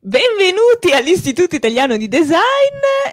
Benvenuti all'Istituto Italiano di Design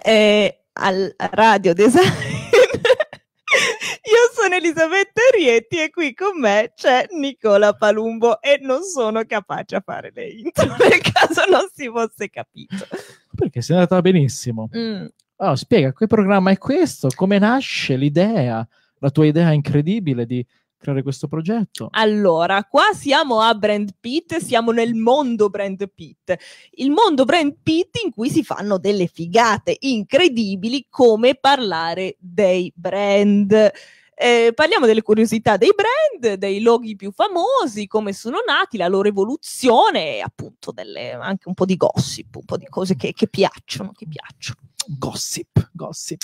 e al Radio Design. Io sono Elisabetta Rietti e qui con me c'è Nicola Palumbo e non sono capace a fare le intro per caso non si fosse capito. Perché sei andata benissimo. Mm. Oh, spiega, che programma è questo? Come nasce l'idea? La tua idea incredibile di creare questo progetto? Allora, qua siamo a Brand Pitt, siamo nel mondo Brand Pitt, il mondo Brand Pitt in cui si fanno delle figate incredibili come parlare dei brand. Eh, parliamo delle curiosità dei brand, dei loghi più famosi, come sono nati, la loro evoluzione e appunto delle, anche un po' di gossip, un po' di cose che, che piacciono, che piacciono. Gossip, gossip.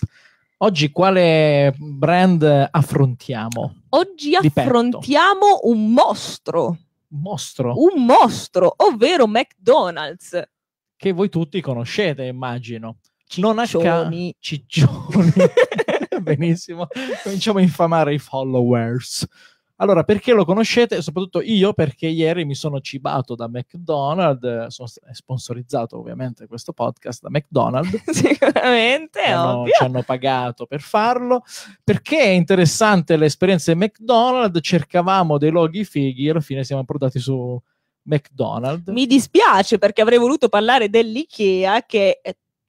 Oggi quale brand affrontiamo? Oggi affrontiamo un mostro. Mostro. Un mostro, ovvero McDonald's. Che voi tutti conoscete, immagino. Ciccioni. Non a ca- ciccioni. Benissimo. Cominciamo a infamare i followers. Allora, perché lo conoscete? Soprattutto io, perché ieri mi sono cibato da McDonald's, eh, sono sponsorizzato ovviamente questo podcast da McDonald's. Sicuramente, ci hanno, ci hanno pagato per farlo, perché è interessante l'esperienza di McDonald's, cercavamo dei loghi fighi e alla fine siamo portati su... McDonald's. Mi dispiace perché avrei voluto parlare dell'IKEA che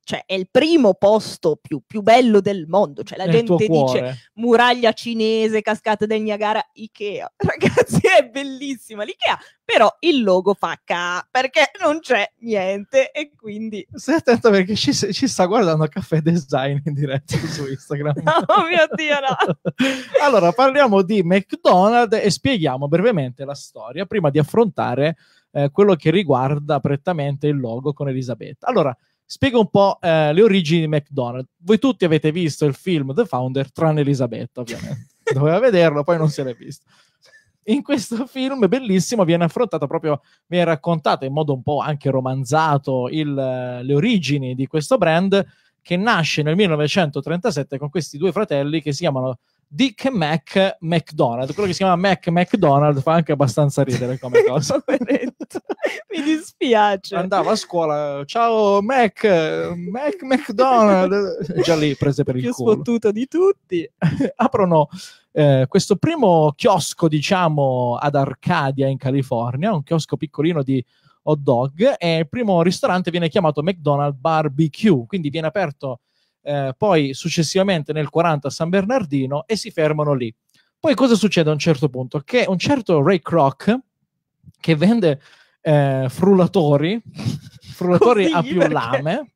cioè, è il primo posto più, più bello del mondo. Cioè, la Nel gente dice muraglia cinese, cascata del Niagara, Ikea. Ragazzi, è bellissima l'Ikea, però il logo fa K perché non c'è niente e quindi... Stai attento perché ci, ci sta guardando a Caffè Design in diretta su Instagram. oh mio Dio, no! allora, parliamo di McDonald's e spieghiamo brevemente la storia prima di affrontare eh, quello che riguarda prettamente il logo con Elisabetta. Allora spiega un po' eh, le origini di McDonald's. Voi tutti avete visto il film The Founder, tranne Elisabetta, ovviamente. Doveva vederlo, poi non se era visto. In questo film bellissimo viene affrontato proprio, viene raccontata in modo un po' anche romanzato il, eh, le origini di questo brand che nasce nel 1937 con questi due fratelli che si chiamano Dick Mac McDonald. Quello che si chiama Mac McDonald fa anche abbastanza ridere come cosa. Mi dispiace. Andava a scuola, ciao Mac, Mac McDonald. Già lì prese per il Più culo. Più sfottuto di tutti. Aprono eh, questo primo chiosco, diciamo, ad Arcadia in California, un chiosco piccolino di hot dog e il primo ristorante viene chiamato McDonald's Barbecue, quindi viene aperto eh, poi successivamente nel 40 a San Bernardino e si fermano lì. Poi cosa succede a un certo punto? Che un certo Ray Kroc, che vende eh, frullatori, frullatori a più perché? lame,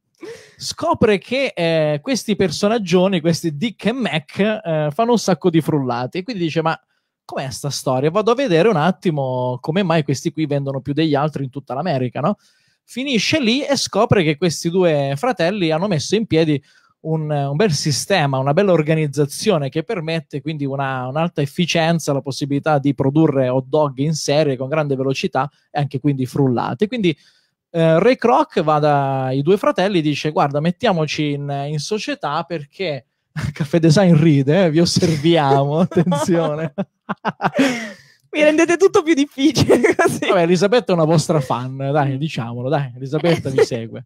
scopre che eh, questi personaggioni, questi Dick e Mac, eh, fanno un sacco di frullati. E quindi dice, ma com'è sta storia? Vado a vedere un attimo come mai questi qui vendono più degli altri in tutta l'America, no? Finisce lì e scopre che questi due fratelli hanno messo in piedi un, un, bel sistema, una bella organizzazione che permette quindi una, un'alta efficienza, la possibilità di produrre hot dog in serie con grande velocità e anche quindi frullate. Quindi eh, Ray Kroc va dai due fratelli e dice guarda mettiamoci in, in società perché Caffè Design ride, eh, vi osserviamo, attenzione. Mi rendete tutto più difficile così. Vabbè, Elisabetta è una vostra fan, dai, diciamolo, dai, Elisabetta vi eh, segue.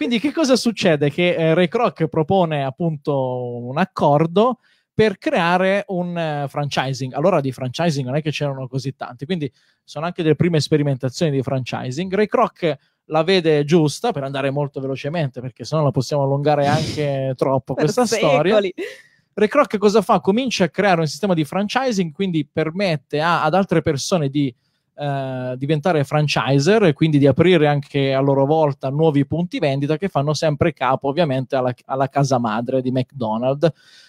Quindi che cosa succede? Che eh, Ray Kroc propone appunto un accordo per creare un eh, franchising. Allora di franchising non è che c'erano così tanti, quindi sono anche delle prime sperimentazioni di franchising. Ray Kroc la vede giusta per andare molto velocemente, perché sennò la possiamo allungare anche troppo questa storia. Ray Kroc cosa fa? Comincia a creare un sistema di franchising, quindi permette a, ad altre persone di eh, diventare franchiser e quindi di aprire anche a loro volta nuovi punti vendita che fanno sempre capo ovviamente alla, alla casa madre di McDonald's.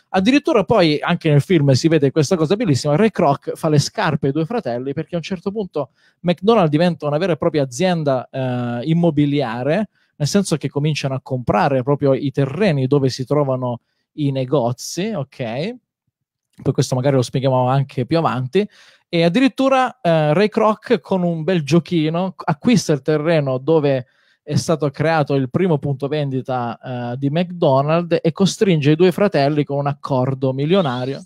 Addirittura poi anche nel film si vede questa cosa bellissima, Ray Kroc fa le scarpe ai due fratelli perché a un certo punto McDonald's diventa una vera e propria azienda eh, immobiliare, nel senso che cominciano a comprare proprio i terreni dove si trovano i negozi, ok? poi questo magari lo spieghiamo anche più avanti. E addirittura eh, Ray Kroc con un bel giochino acquista il terreno dove è stato creato il primo punto vendita eh, di McDonald's e costringe i due fratelli con un accordo milionario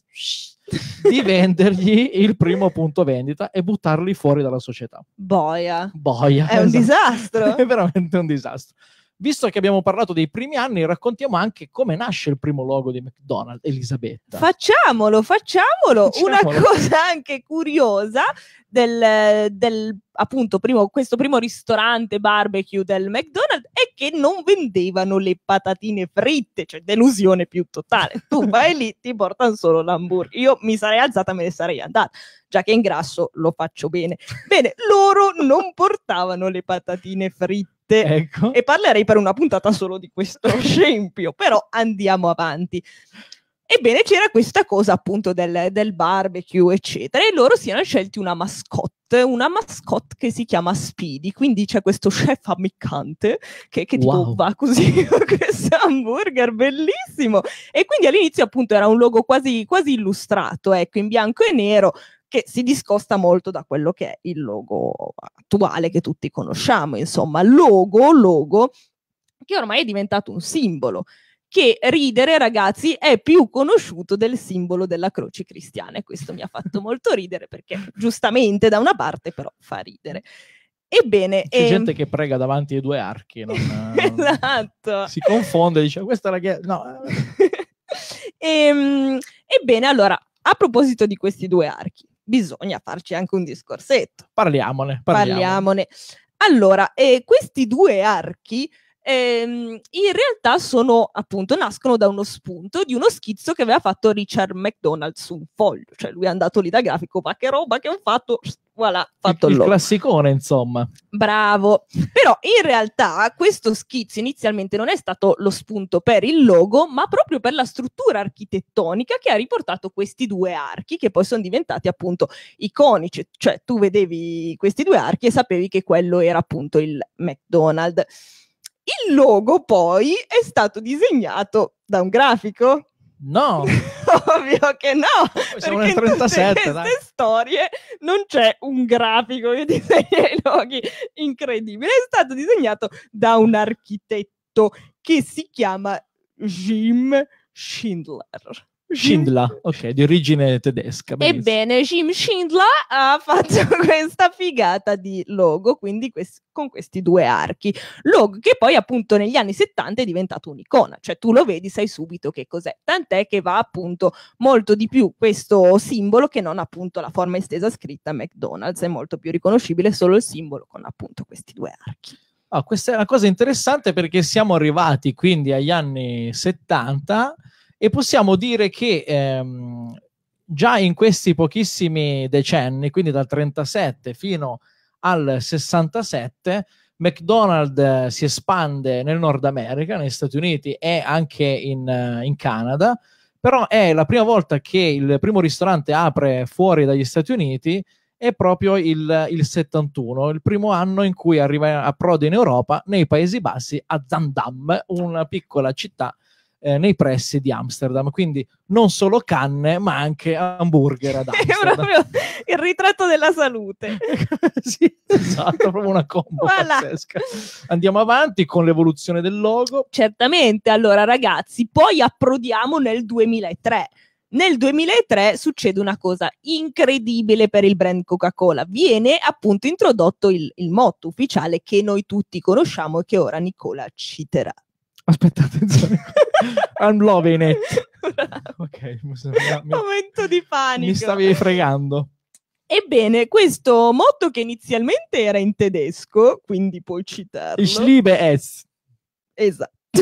di vendergli il primo punto vendita e buttarli fuori dalla società. Boia. Boia. È esatto. un disastro. è veramente un disastro visto che abbiamo parlato dei primi anni, raccontiamo anche come nasce il primo logo di McDonald's, Elisabetta. Facciamolo, facciamolo. facciamolo. Una cosa anche curiosa, del, del appunto primo, questo primo ristorante barbecue del McDonald's è che non vendevano le patatine fritte, cioè delusione più totale. Tu vai lì, ti portano solo l'hamburger. Io mi sarei alzata, me ne sarei andata, già che in grasso lo faccio bene. Bene, loro non portavano le patatine fritte. Ecco. E parlerei per una puntata solo di questo scempio, però andiamo avanti. Ebbene, c'era questa cosa appunto del, del, barbecue, eccetera, e loro si erano scelti una mascotte, una mascotte che si chiama Speedy, quindi c'è questo chef ammiccante che, che wow. tipo va così con questo hamburger bellissimo. E quindi all'inizio appunto era un logo quasi, quasi illustrato, ecco, in bianco e nero, che si discosta molto da quello che è il logo attuale che tutti conosciamo, insomma, logo, logo, che ormai è diventato un simbolo che ridere, ragazzi, è più conosciuto del simbolo della croce cristiana. E questo mi ha fatto molto ridere perché giustamente da una parte però fa ridere. Ebbene, c'è e... Ehm, gente che prega davanti ai due archi, non, esatto. Eh, si confonde, dice questa ragazza. No. e, eh. ehm, ebbene, allora, a proposito di questi due archi, bisogna farci anche un discorsetto. Parliamone. Parliamone. parliamone. Allora, eh, questi due archi ehm, in realtà sono appunto nascono da uno spunto di uno schizzo che aveva fatto Richard McDonald su un foglio, cioè lui è andato lì da grafico, ma che roba che ho fatto, voilà, fatto il, il classicone, insomma. Bravo. Però in realtà questo schizzo inizialmente non è stato lo spunto per il logo, ma proprio per la struttura architettonica che ha riportato questi due archi che poi sono diventati appunto iconici, cioè tu vedevi questi due archi e sapevi che quello era appunto il McDonald's. Il logo poi è stato disegnato da un grafico. No! Ovvio che no! Siamo perché nel 37, in queste storie non c'è un grafico che disegna i loghi. Incredibile. È stato disegnato da un architetto che si chiama Jim Schindler. Schindler, ok, di origine tedesca. Benissimo. Ebbene, Jim Schindler ha fatto questa figata di logo, quindi quest- con questi due archi. Logo che poi appunto negli anni 70 è diventato un'icona, cioè tu lo vedi, sai subito che cos'è. Tant'è che va appunto molto di più questo simbolo che non appunto la forma estesa scritta McDonald's, è molto più riconoscibile solo il simbolo con appunto questi due archi. Oh, questa è una cosa interessante perché siamo arrivati quindi agli anni 70 e possiamo dire che ehm, già in questi pochissimi decenni, quindi dal 37 fino al 67, McDonald's eh, si espande nel Nord America, negli Stati Uniti e anche in, eh, in Canada, però è la prima volta che il primo ristorante apre fuori dagli Stati Uniti è proprio il, il, 71, il primo anno in cui arriva a Prodi in Europa, nei Paesi Bassi, a Zandam, una piccola città eh, nei pressi di Amsterdam. Quindi non solo canne, ma anche hamburger ad Amsterdam. È proprio il ritratto della salute. sì, esatto, proprio una combo voilà. pazzesca. Andiamo avanti con l'evoluzione del logo. Certamente, allora ragazzi, poi approdiamo nel 2003. Nel 2003 succede una cosa incredibile per il brand Coca-Cola. Viene appunto introdotto il, il motto ufficiale che noi tutti conosciamo e che ora Nicola citerà. Aspetta, attenzione. I'm loving it. ok, mi, mi, momento di panico. Mi stavi fregando. Ebbene, questo motto che inizialmente era in tedesco, quindi puoi citarlo. Ich liebe es. Esatto.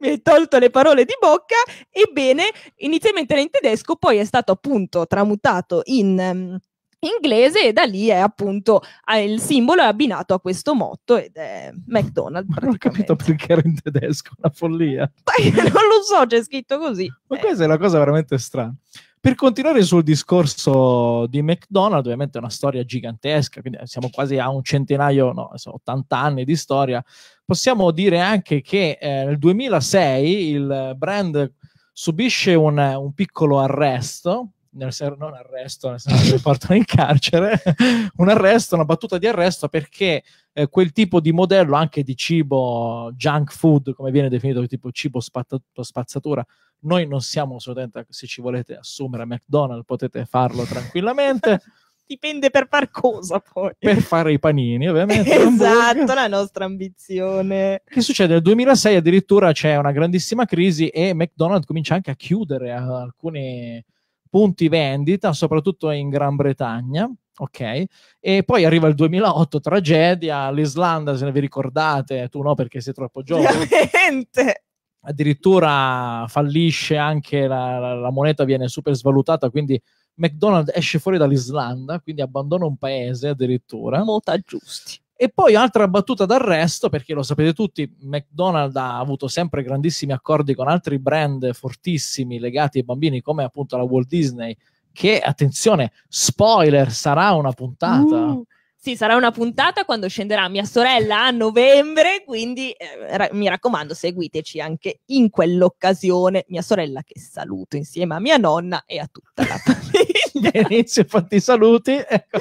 mi hai tolto le parole di bocca. Ebbene, inizialmente era in tedesco, poi è stato appunto tramutato in ehm, inglese e da lì è appunto il simbolo è abbinato a questo motto ed è McDonald's. Ma non ho capito perché era in tedesco, una follia. non lo so, c'è scritto così. Ma eh. questa è una cosa veramente strana. Per continuare sul discorso di McDonald's, ovviamente è una storia gigantesca, quindi eh, siamo quasi a un centinaio, no, 80 anni di storia. Possiamo dire anche che eh, nel 2006 il brand subisce un, un piccolo arresto nel senso non arresto, nel senso che lo portano in carcere, un arresto, una battuta di arresto perché eh, quel tipo di modello anche di cibo junk food, come viene definito, tipo cibo spatt- spazzatura, noi non siamo assolutamente, se ci volete assumere a McDonald's potete farlo tranquillamente. Dipende per far cosa poi. Per fare i panini, ovviamente. esatto, la nostra ambizione. Che succede? Nel 2006 addirittura c'è una grandissima crisi e McDonald's comincia anche a chiudere eh, alcune punti vendita, soprattutto in Gran Bretagna. Ok, e poi arriva il 2008, tragedia, l'Islanda, se ne vi ricordate, tu no perché sei troppo giovane. Veramente! Addirittura fallisce anche la, la, la moneta, viene super svalutata, quindi McDonald's esce fuori dall'Islanda, quindi abbandona un paese addirittura. Mota giusti. E poi altra battuta d'arresto, perché lo sapete tutti, McDonald's ha avuto sempre grandissimi accordi con altri brand fortissimi legati ai bambini, come appunto la Walt Disney, che, attenzione, spoiler, sarà una puntata. Uh sì, sarà una puntata quando scenderà mia sorella a novembre, quindi eh, ra- mi raccomando seguiteci anche in quell'occasione, mia sorella che saluto insieme a mia nonna e a tutta la famiglia. Inizio fatti i saluti. Ecco.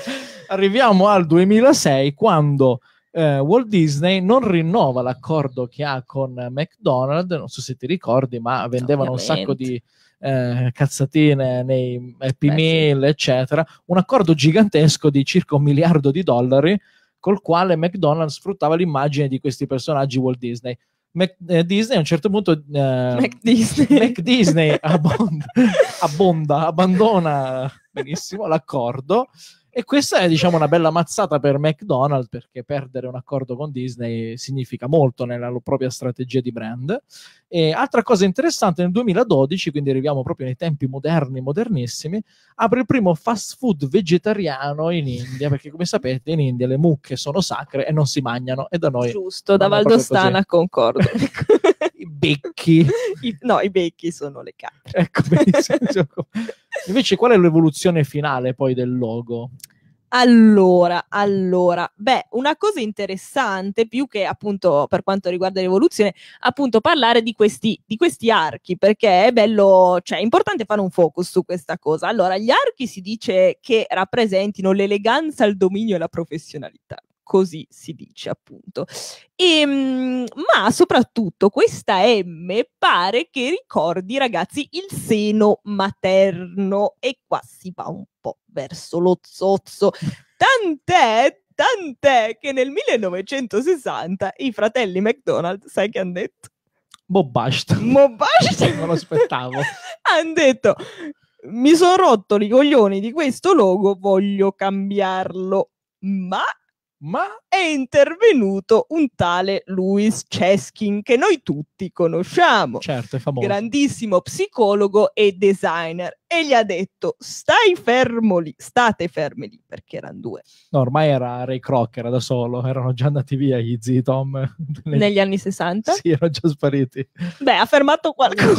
Arriviamo al 2006 quando eh, Walt Disney non rinnova l'accordo che ha con McDonald's, non so se ti ricordi, ma vendevano Ovviamente. un sacco di eh, cazzatine nei Happy Beh, Meal, sì. eccetera, un accordo gigantesco di circa un miliardo di dollari col quale McDonald's sfruttava l'immagine di questi personaggi Walt Disney. Mac, eh, Disney a un certo punto eh, Mac Disney, Mac Disney abbonda, abbonda, abbandona benissimo l'accordo e questa è, diciamo, una bella mazzata per McDonald's perché perdere un accordo con Disney significa molto nella propria strategia di brand. E altra cosa interessante, nel 2012, quindi arriviamo proprio nei tempi moderni, modernissimi, apre il primo fast food vegetariano in India, perché come sapete in India le mucche sono sacre e non si mangiano e da noi... Giusto, da Valdostana concordo. becchi. I, no, i becchi sono le capre. Ecco, Invece qual è l'evoluzione finale poi del logo? Allora, allora, beh, una cosa interessante più che appunto per quanto riguarda l'evoluzione, appunto parlare di questi, di questi archi, perché è bello, cioè è importante fare un focus su questa cosa. Allora, gli archi si dice che rappresentino l'eleganza, il dominio e la professionalità così si dice appunto. E, ehm, ma soprattutto questa M pare che ricordi ragazzi il seno materno e qua si va un po' verso lo zozzo. Tant'è tant'è che nel 1960 i fratelli McDonald, sai che hanno detto? Bobast. Bobast. non lo aspettavo. hanno detto, mi sono rotto i coglioni di questo logo, voglio cambiarlo. Ma ma è intervenuto un tale Louis Cheskin che noi tutti conosciamo. Certo, è famoso. Grandissimo psicologo e designer. E gli ha detto, stai fermo lì, state fermi lì, perché erano due. No, ormai era Ray Kroc, era da solo, erano già andati via gli zii Tom. Negli anni 60? Sì, erano già spariti. Beh, ha fermato qualcuno.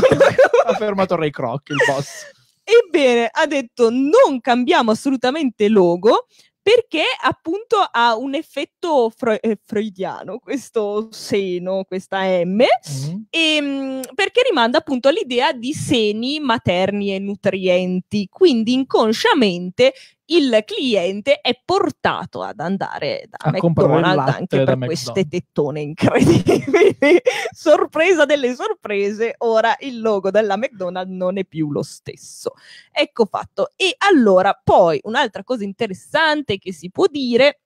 ha fermato Ray Kroc, il boss. Ebbene, ha detto non cambiamo assolutamente logo, perché appunto ha un effetto fre- eh, freudiano questo seno, questa M, mm-hmm. Ehm, e, perché rimanda appunto all'idea di seni materni e nutrienti. Quindi inconsciamente il cliente è portato ad andare da a McDonald's anche per queste tettone incredibili. Sorpresa delle sorprese, ora il logo della McDonald's non è più lo stesso. Ecco fatto. E allora, poi un'altra cosa interessante che si può dire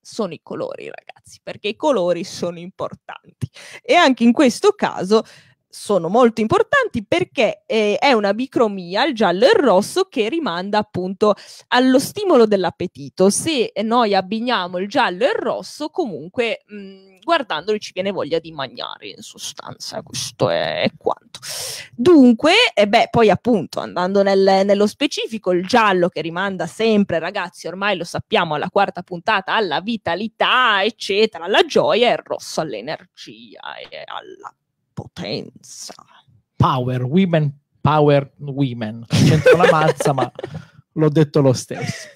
sono i colori, ragazzi, perché i colori sono importanti. E anche in questo caso sono molto importanti perché eh, è una bicromia, il giallo e il rosso, che rimanda appunto allo stimolo dell'appetito. Se noi abbiniamo il giallo e il rosso, comunque mh, mm, guardandoli ci viene voglia di mangiare, in sostanza, questo è, è quanto. Dunque, e beh, poi appunto andando nel, nello specifico, il giallo che rimanda sempre, ragazzi, ormai lo sappiamo alla quarta puntata, alla vitalità, eccetera, alla gioia, e il rosso all'energia e alla potenza. Power, women, power, women. C'entra la mazza, ma l'ho detto lo stesso.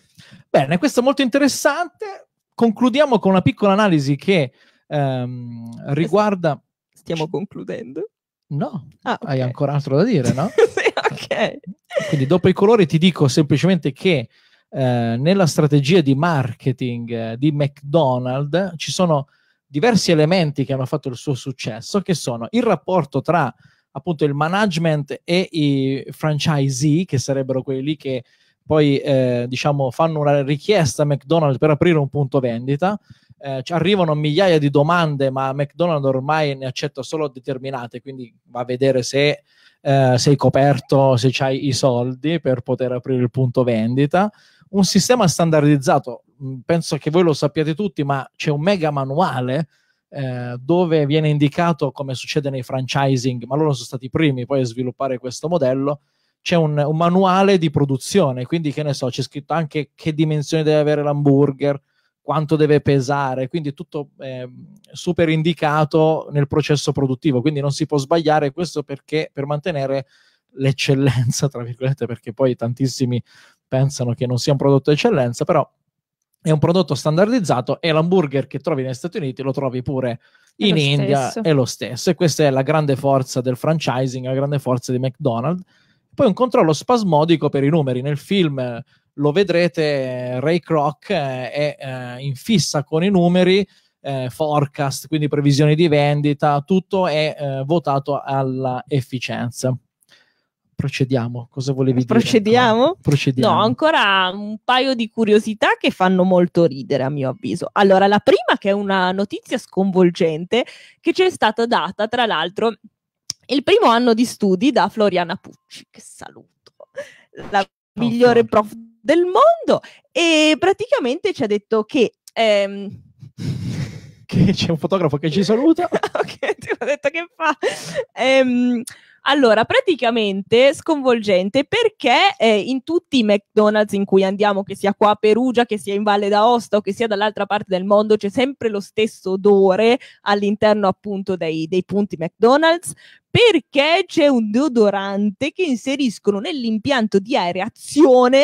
Bene, questo è molto interessante. Concludiamo con una piccola analisi che ehm, riguarda... Stiamo concludendo? No, ah, okay. hai ancora altro da dire, no? sì, ok. Quindi dopo i colori ti dico semplicemente che eh, nella strategia di marketing eh, di McDonald's ci sono diversi elementi che hanno fatto il suo successo, che sono il rapporto tra appunto il management e i franchisee, che sarebbero quelli che poi eh, diciamo fanno una richiesta a McDonald's per aprire un punto vendita, eh, arrivano migliaia di domande, ma McDonald's ormai ne accetta solo determinate, quindi va a vedere se eh, sei coperto, se hai i soldi per poter aprire il punto vendita un sistema standardizzato. Mm, penso che voi lo sappiate tutti, ma c'è un mega manuale eh, dove viene indicato come succede nei franchising, ma loro sono stati i primi poi a sviluppare questo modello. C'è un, un manuale di produzione, quindi che ne so, c'è scritto anche che dimensioni deve avere l'hamburger, quanto deve pesare, quindi tutto eh, super indicato nel processo produttivo, quindi non si può sbagliare questo perché per mantenere l'eccellenza, tra virgolette, perché poi tantissimi pensano che non sia un prodotto eccellenza, però è un prodotto standardizzato e l'hamburger che trovi negli Stati Uniti lo trovi pure è in India, stesso. è lo stesso. E questa è la grande forza del franchising, la grande forza di McDonald's. Poi un controllo spasmodico per i numeri. Nel film eh, lo vedrete, eh, Ray Kroc eh, è eh, in fissa con i numeri, eh, forecast, quindi previsioni di vendita, tutto è eh, votato all'efficienza procediamo. Cosa volevi procediamo? dire? Ah, procediamo? No, ancora un paio di curiosità che fanno molto ridere a mio avviso. Allora, la prima che è una notizia sconvolgente che ci è stata data, tra l'altro, il primo anno di studi da Floriana Pucci, che saluto, la migliore prof del mondo, e praticamente ci ha detto che... Ehm, che c'è un fotografo che ci saluta. ok, ti ho detto che fa. Ehm, allora, praticamente sconvolgente perché eh, in tutti i McDonald's in cui andiamo, che sia qua a Perugia, che sia in Valle d'Aosta o che sia dall'altra parte del mondo, c'è sempre lo stesso odore all'interno appunto dei, dei punti McDonald's perché c'è un deodorante che inseriscono nell'impianto di aerazione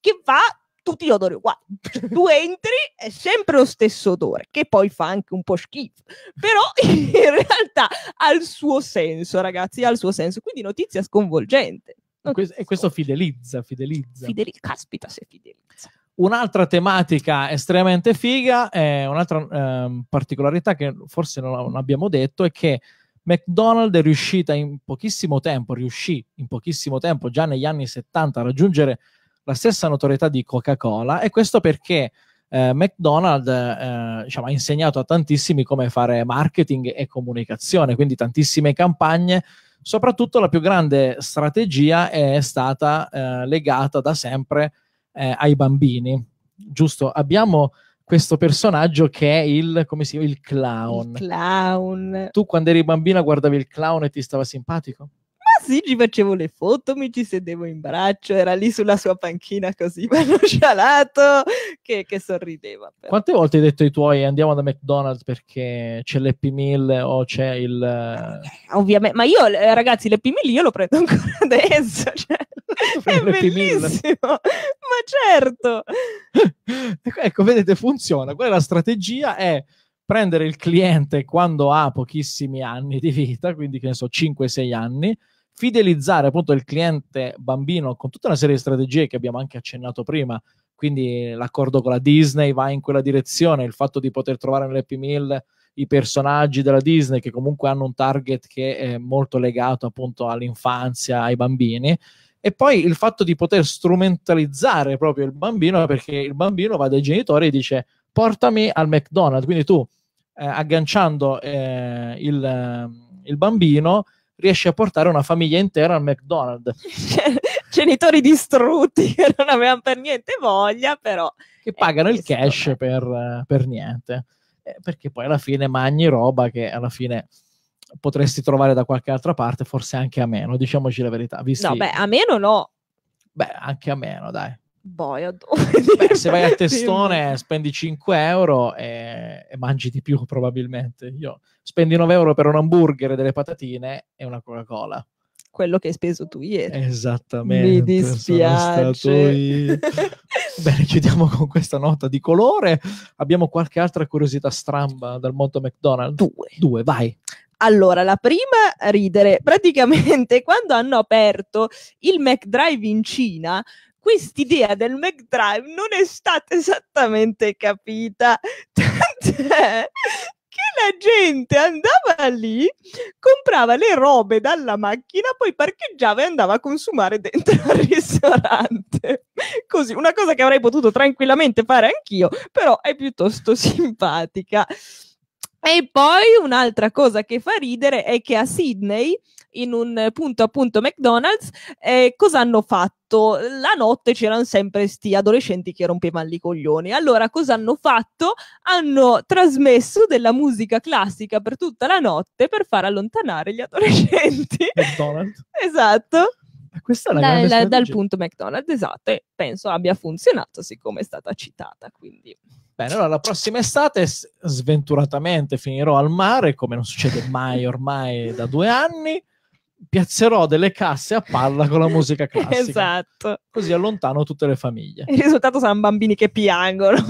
che va tutti gli odori uguali. Cioè, tu entri, è sempre lo stesso odore, che poi fa anche un po' schifo, però in realtà ha il suo senso, ragazzi, ha il suo senso. Quindi notizia sconvolgente. Notizia e questo fidelizza, fidelizza. Fideli- caspita se fidelizza. Un'altra tematica estremamente figa, eh, un'altra eh, particolarità che forse non, non abbiamo detto è che McDonald's è riuscita in pochissimo tempo, riuscì in pochissimo tempo, già negli anni 70, a raggiungere la stessa notorietà di Coca-Cola e questo perché eh, McDonald's eh, diciamo, ha insegnato a tantissimi come fare marketing e comunicazione, quindi tantissime campagne. Soprattutto la più grande strategia è stata eh, legata da sempre eh, ai bambini. Giusto, abbiamo questo personaggio che è il, come si chiama, il clown. Il clown. Tu quando eri bambina guardavi il clown e ti stava simpatico? sì, ci facevo le foto, mi ci sedevo in braccio, era lì sulla sua panchina così manoscialato che, che sorrideva. Però. Quante volte hai detto ai tuoi andiamo da McDonald's perché c'è l'Happy Meal o c'è il... Eh, ovviamente, ma io eh, ragazzi l'Happy Meal io lo prendo ancora adesso, cioè, è bellissimo, ma certo! ecco, vedete, funziona. Quella è la strategia? È prendere il cliente quando ha pochissimi anni di vita, quindi che ne so, 5-6 anni, fidelizzare appunto il cliente bambino con tutta una serie di strategie che abbiamo anche accennato prima, quindi l'accordo con la Disney va in quella direzione, il fatto di poter trovare nell'Happy Meal i personaggi della Disney che comunque hanno un target che è molto legato appunto all'infanzia, ai bambini, e poi il fatto di poter strumentalizzare proprio il bambino perché il bambino va dai genitori e dice portami al McDonald's, quindi tu eh, agganciando eh, il, il bambino riesce a portare una famiglia intera al McDonald's. Genitori distrutti che non avevano per niente voglia, però... Che pagano il cash per, per, niente. Eh, perché poi alla fine mangi roba che alla fine potresti trovare da qualche altra parte, forse anche a meno, diciamoci la verità. Visti... No, beh, a meno no. Beh, anche a meno, dai boia Beh, se vai a testone spendi 5 euro e, e, mangi di più probabilmente io spendi 9 euro per un hamburger e delle patatine e una coca cola quello che hai speso tu ieri esattamente mi dispiace bene chiudiamo con questa nota di colore abbiamo qualche altra curiosità stramba dal mondo McDonald's due due vai allora, la prima ridere, praticamente quando hanno aperto il McDrive in Cina, quest'idea del McDrive non è stata esattamente capita, tant'è che la gente andava lì, comprava le robe dalla macchina, poi parcheggiava e andava a consumare dentro al ristorante. Così, una cosa che avrei potuto tranquillamente fare anch'io, però è piuttosto simpatica. E poi un'altra cosa che fa ridere è che a Sydney in un punto appunto McDonald's, eh, cosa hanno fatto? La notte c'erano sempre sti adolescenti che rompevano i coglioni. Allora cosa hanno fatto? Hanno trasmesso della musica classica per tutta la notte per far allontanare gli adolescenti. McDonald's. esatto. Eh, questa è la dal, dal, dal punto McDonald's, esatto, e penso abbia funzionato siccome è stata citata. Quindi. Bene, allora la prossima estate sventuratamente finirò al mare, come non succede mai ormai da due anni piazzerò delle casse a palla con la musica classica. esatto. Così allontano tutte le famiglie. Il risultato saranno bambini che piangono.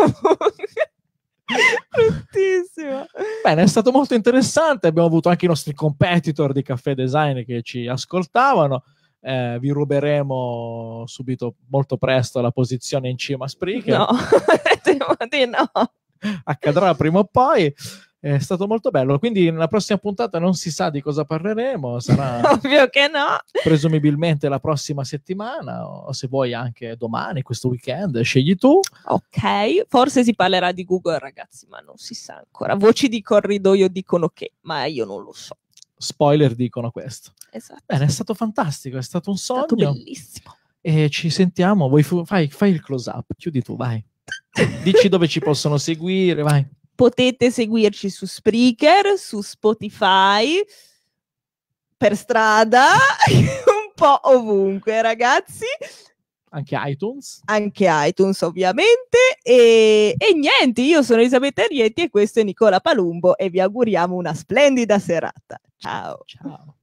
Bruttissimo. Bene, è stato molto interessante. Abbiamo avuto anche i nostri competitor di caffè design che ci ascoltavano. Eh, vi ruberemo subito molto presto la posizione in cima a Spreaker. No, no. accadrà prima o poi. È stato molto bello. Quindi nella prossima puntata non si sa di cosa parleremo. Sarà ovvio che no. Presumibilmente la prossima settimana, o se vuoi anche domani, questo weekend, scegli tu. Ok, forse si parlerà di Google, ragazzi, ma non si sa ancora. Voci di corridoio dicono che, ma io non lo so. Spoiler dicono questo. Esatto. Bene, è stato fantastico, è stato un sogno. È stato bellissimo. E ci sentiamo. Vuoi fu- fai, fai il close up, chiudi tu, vai. Dici dove ci possono seguire, vai. Potete seguirci su Spreaker, su Spotify, per strada, un po' ovunque, ragazzi. Anche iTunes. Anche iTunes, ovviamente. E, e niente, io sono Elisabetta Rietti e questo è Nicola Palumbo e vi auguriamo una splendida serata. Ciao. Ciao.